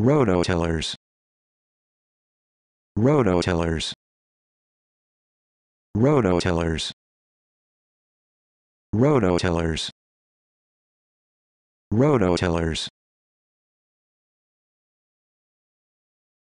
Rototillers Rototillers Rototillers Rototillers Rototillers